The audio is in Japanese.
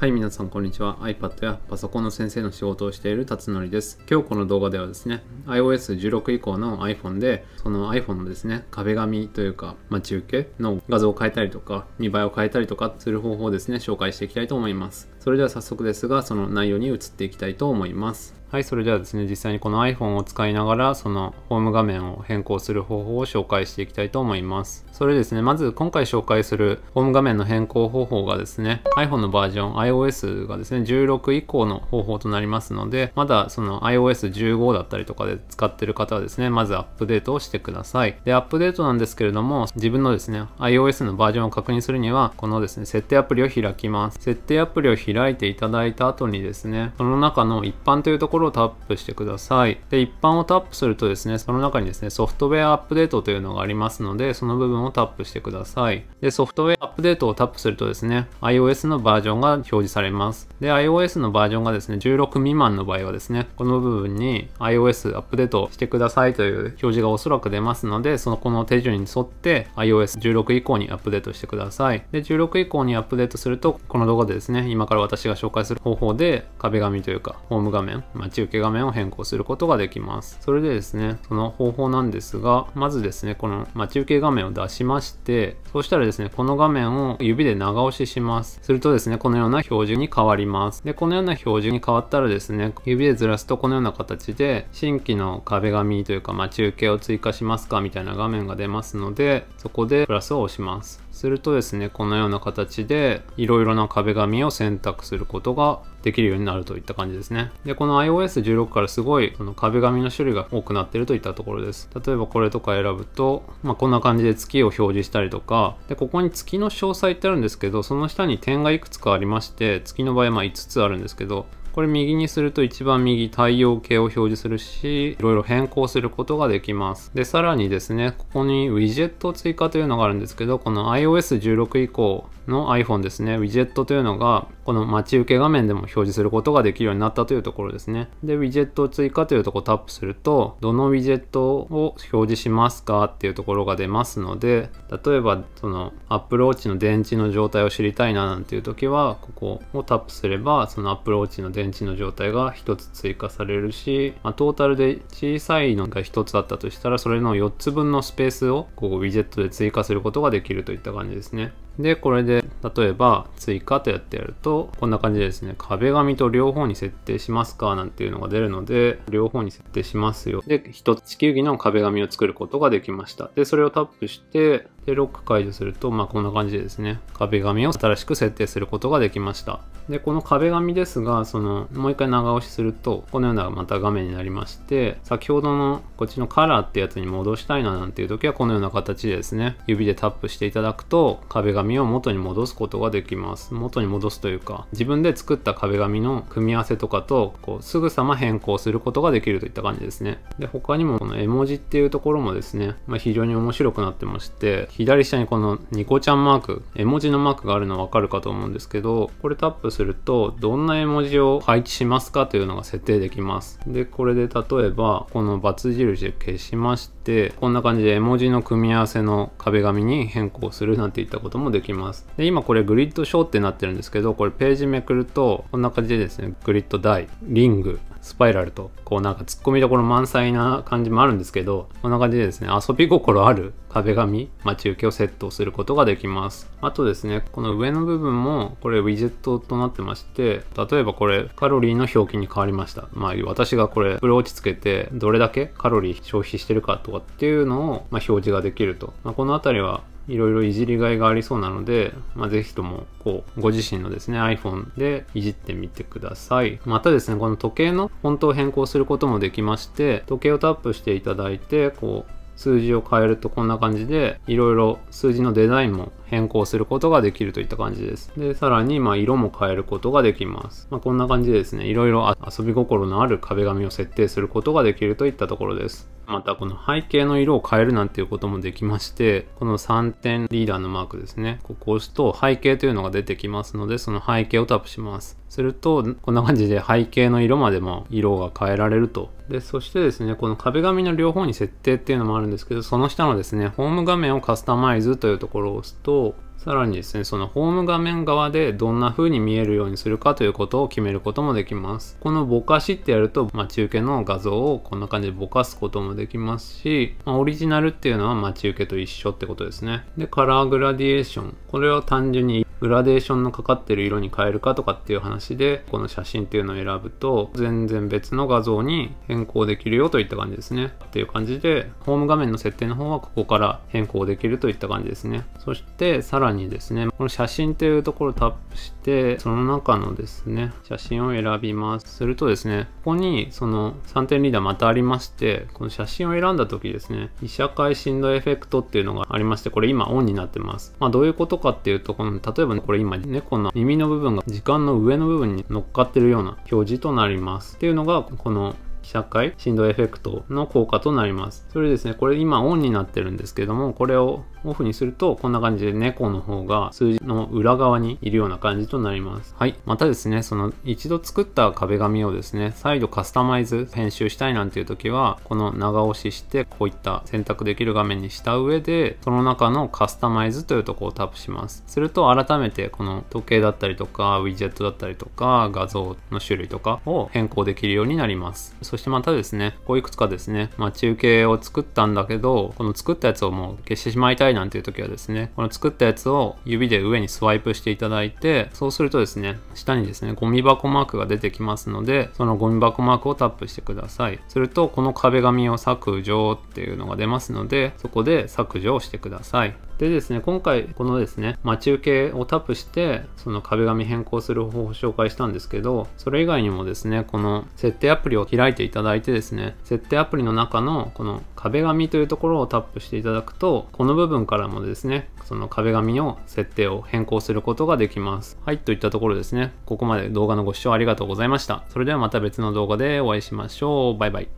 はい、皆さんこんにちは。iPad やパソコンの先生の仕事をしている辰徳です。今日この動画ではですね、iOS16 以降の iPhone で、その iPhone のですね、壁紙というか、待ち受けの画像を変えたりとか、見栄えを変えたりとかする方法をですね、紹介していきたいと思います。それでは早速ですが、その内容に移っていきたいと思います。はい、それではですね、実際にこの iPhone を使いながら、そのホーム画面を変更する方法を紹介していきたいと思います。それですね、まず今回紹介するホーム画面の変更方法がですね、iPhone のバージョン iOS がですね、16以降の方法となりますので、まだその iOS15 だったりとかで使ってる方はですね、まずアップデートをしてください。で、アップデートなんですけれども、自分のですね、iOS のバージョンを確認するには、このですね、設定アプリを開きます。設定アプリを開いていただいた後にですね、その中の一般というところころをタップしてください。で、一般をタップするとですね、その中にですね、ソフトウェアアップデートというのがありますので、その部分をタップしてください。で、ソフトウェアアップデートをタップするとですね、iOS のバージョンが表示されます。で、iOS のバージョンがですね、16未満の場合はですね、この部分に iOS アップデートしてくださいという表示がおそらく出ますので、そのこの手順に沿って iOS16 以降にアップデートしてください。で、16以降にアップデートすると、この動画でですね、今から私が紹介する方法で壁紙というか、ホーム画面、ま待ち受け画面を変更することができます。それでですね、その方法なんですが、まずですね、この待ち受け画面を出しまして、そうしたらですね、この画面を指で長押しします。するとですね、このような表示に変わります。で、このような表示に変わったらですね、指でずらすとこのような形で、新規の壁紙というか待ち受けを追加しますかみたいな画面が出ますので、そこでプラスを押します。するとですねこのような形でいろいろな壁紙を選択することができるようになるといった感じですねでこの iOS16 からすごいその壁紙の種類が多くなってるといったところです例えばこれとか選ぶと、まあ、こんな感じで月を表示したりとかでここに月の詳細ってあるんですけどその下に点がいくつかありまして月の場合まあ5つあるんですけどこれ右にすると一番右太陽系を表示するし、いろいろ変更することができます。で、さらにですね、ここにウィジェット追加というのがあるんですけど、この iOS16 以降、の iPhone ですね、ウィジェットというのが、この待ち受け画面でも表示することができるようになったというところですね。で、ウィジェットを追加というところをタップすると、どのウィジェットを表示しますかっていうところが出ますので、例えば、その Apple Watch の電池の状態を知りたいななんていう時は、ここをタップすれば、その Apple Watch の電池の状態が1つ追加されるし、まあ、トータルで小さいのが1つあったとしたら、それの4つ分のスペースをここウィジェットで追加することができるといった感じですね。で、これで、例えば、追加とやってやると、こんな感じでですね、壁紙と両方に設定しますかなんていうのが出るので、両方に設定しますよ。で、一つ地球儀の壁紙を作ることができました。で、それをタップして、で、ロック解除すると、まあ、こんな感じでですね、壁紙を新しく設定することができました。で、この壁紙ですが、その、もう一回長押しすると、このようなまた画面になりまして、先ほどのこっちのカラーってやつに戻したいななんていう時は、このような形でですね、指でタップしていただくと、壁紙を元に戻すことができます。元に戻すというか、自分で作った壁紙の組み合わせとかと、こう、すぐさま変更することができるといった感じですね。で、他にもこの絵文字っていうところもですね、まあ、非常に面白くなってまして、左下にこのニコちゃんマーク、絵文字のマークがあるのわかるかと思うんですけど、これタップすると、どんな絵文字を配置しますかというのが設定できます。で、これで例えば、この×印で消しまして、こんな感じで絵文字の組み合わせの壁紙に変更するなんていったこともできます。で、今これグリッドショーってなってるんですけど、これページめくると、こんな感じでですね、グリッド台、リング、スパイラルと、こうなんか突っ込みどころ満載な感じもあるんですけど、こんな感じでですね、遊び心ある壁紙、待ち受けをセットすることができます。あとですね、この上の部分も、これウィジェットとなってまして、例えばこれ、カロリーの表記に変わりました。まあ、私がこれ、ブローチつけて、どれだけカロリー消費してるかとかっていうのを、ま表示ができると。まあ、このあたりは、いろいろいじりがいがありそうなので、まあ、ぜひとも、こう、ご自身のですね、iPhone でいじってみてください。またですね、この時計のフォントを変更することもできまして、時計をタップしていただいて、こう、数字を変えるとこんな感じでいろいろ数字のデザインも変更することができるといった感じです。で、さらに、まあ、色も変えることができます。まあ、こんな感じでですね、いろいろ遊び心のある壁紙を設定することができるといったところです。またこの背景の色を変えるなんていうこともできまして、この3点リーダーのマークですね。ここを押すと背景というのが出てきますので、その背景をタップします。すると、こんな感じで背景の色までも色が変えられると。で、そしてですね、この壁紙の両方に設定っていうのもあるんですけど、その下のですね、ホーム画面をカスタマイズというところを押すと、とさらにですね、そのホーム画面側でどんな風に見えるようにするかということを決めることもできます。このぼかしってやると、待ち受けの画像をこんな感じでぼかすこともできますし、まあ、オリジナルっていうのは待ち受けと一緒ってことですね。で、カラーグラディエーション。これは単純にグラデーションのかかってる色に変えるかとかっていう話でこの写真っていうのを選ぶと全然別の画像に変更できるよといった感じですねっていう感じでホーム画面の設定の方はここから変更できるといった感じですねそしてさらにですねこの写真っていうところをタップしてその中のですね写真を選びますするとですねここにその3点リーダーまたありましてこの写真を選んだ時ですね被写界振動エフェクトっていうのがありましてこれ今オンになってますまあどういうことかっていうとこの例えばばこれ今猫の耳の部分が時間の上の部分に乗っかってるような表示となりますっていうのがこの被写界振動エフェクトの効果となります。それですね、これ今オンになってるんですけども、これをオフにするとこんな感じで猫の方が数字の裏側にいるような感じとなります。はい。またですね、その一度作った壁紙をですね、再度カスタマイズ編集したいなんていう時は、この長押ししてこういった選択できる画面にした上で、その中のカスタマイズというとこをタップします。すると改めてこの時計だったりとか、ウィジェットだったりとか、画像の種類とかを変更できるようになります。そしてまたですね、こういくつかですね、まあ、中継を作ったんだけど、この作ったやつをもう消してしまいたいなんていう時はですね、この作ったやつを指で上にスワイプしていただいて、そうするとですね、下にですね、ゴミ箱マークが出てきますので、そのゴミ箱マークをタップしてください。すると、この壁紙を削除っていうのが出ますので、そこで削除をしてください。でですね、今回このですね、待ち受けをタップして、その壁紙変更する方法を紹介したんですけど、それ以外にもですね、この設定アプリを開いていただいてですね、設定アプリの中のこの壁紙というところをタップしていただくと、この部分からもですね、その壁紙の設定を変更することができます。はい、といったところですね。ここまで動画のご視聴ありがとうございました。それではまた別の動画でお会いしましょう。バイバイ。